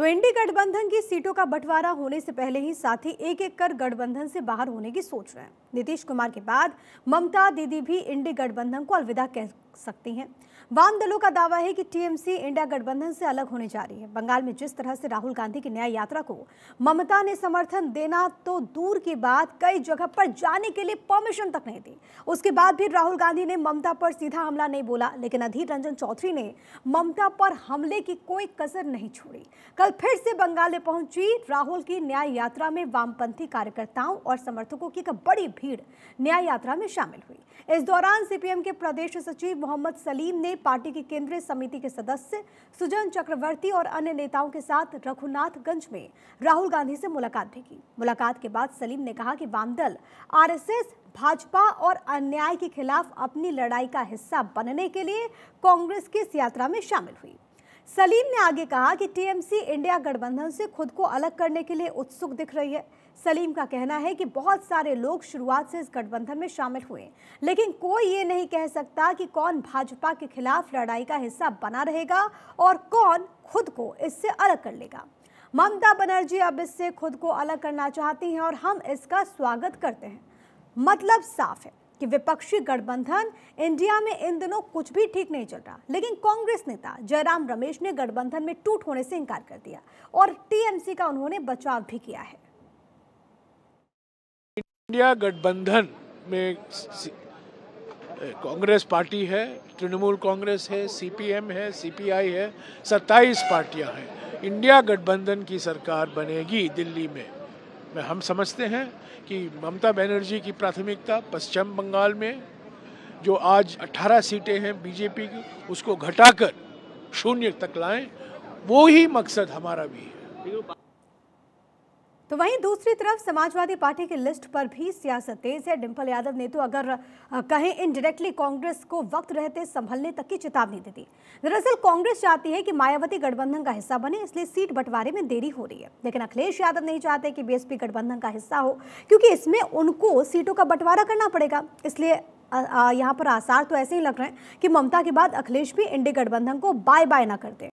तो एनडी गठबंधन की सीटों का बंटवारा होने से पहले ही साथी एक एक कर गठबंधन से बाहर होने की सोच रहे हैं नीतीश कुमार के बाद ममता दीदी भी इंडी गठबंधन को अलविदा कह सकती हैं वाम दलों का दावा है कि टीएमसी इंडिया गठबंधन से अलग होने जा रही है बंगाल में जिस तरह से राहुल गांधी की न्याय यात्रा को ममता ने समर्थन देना तो दूर की बात कई जगह पर जाने के लिए परमिशन तक नहीं दी उसके बाद भी राहुल गांधी ने ममता पर सीधा हमला नहीं बोला लेकिन अधीर रंजन चौधरी ने ममता पर हमले की कोई कसर नहीं छोड़ी कल कल फिर से बंगाल में पहुंची राहुल की न्याय यात्रा में वामपंथी कार्यकर्ताओं और समर्थकों की एक बड़ी भीड़ न्याय यात्रा में शामिल हुई इस दौरान सीपीएम के प्रदेश सचिव मोहम्मद सलीम ने पार्टी की केंद्रीय समिति के सदस्य सुजन चक्रवर्ती और अन्य नेताओं के साथ रघुनाथगंज में राहुल गांधी से मुलाकात भी की मुलाकात के बाद सलीम ने कहा कि वामदल आर भाजपा और अन्याय के खिलाफ अपनी लड़ाई का हिस्सा बनने के लिए कांग्रेस की इस यात्रा में शामिल हुई सलीम ने आगे कहा कि टीएमसी इंडिया गठबंधन से खुद को अलग करने के लिए उत्सुक दिख रही है सलीम का कहना है कि बहुत सारे लोग शुरुआत से इस गठबंधन में शामिल हुए लेकिन कोई ये नहीं कह सकता कि कौन भाजपा के खिलाफ लड़ाई का हिस्सा बना रहेगा और कौन खुद को इससे अलग कर लेगा ममता बनर्जी अब इससे खुद को अलग करना चाहती हैं और हम इसका स्वागत करते हैं मतलब साफ है कि विपक्षी गठबंधन इंडिया में इन दिनों कुछ भी ठीक नहीं चल रहा लेकिन कांग्रेस नेता जयराम रमेश ने गठबंधन में टूट होने से इनकार कर दिया और टीएमसी का उन्होंने बचाव भी किया है इंडिया गठबंधन में कांग्रेस पार्टी है तृणमूल कांग्रेस है सीपीएम है सीपीआई है सत्ताईस पार्टियां हैं इंडिया गठबंधन की सरकार बनेगी दिल्ली में हम समझते हैं कि ममता बनर्जी की प्राथमिकता पश्चिम बंगाल में जो आज 18 सीटें हैं बीजेपी की उसको घटाकर शून्य तक लाएं वो ही मकसद हमारा भी है तो वहीं दूसरी तरफ समाजवादी पार्टी की लिस्ट पर भी सियासत तेज है डिम्पल यादव ने तो अगर कहें इनडायरेक्टली कांग्रेस को वक्त रहते संभलने तक की चेतावनी दे दी दरअसल कांग्रेस चाहती है कि मायावती गठबंधन का हिस्सा बने इसलिए सीट बंटवारे में देरी हो रही है लेकिन अखिलेश यादव नहीं चाहते कि बीएसपी गठबंधन का हिस्सा हो क्योंकि इसमें उनको सीटों का बंटवारा करना पड़ेगा इसलिए यहाँ पर आसार तो ऐसे ही लग रहे हैं कि ममता के बाद अखिलेश भी इंडी गठबंधन को बाय बाय ना करते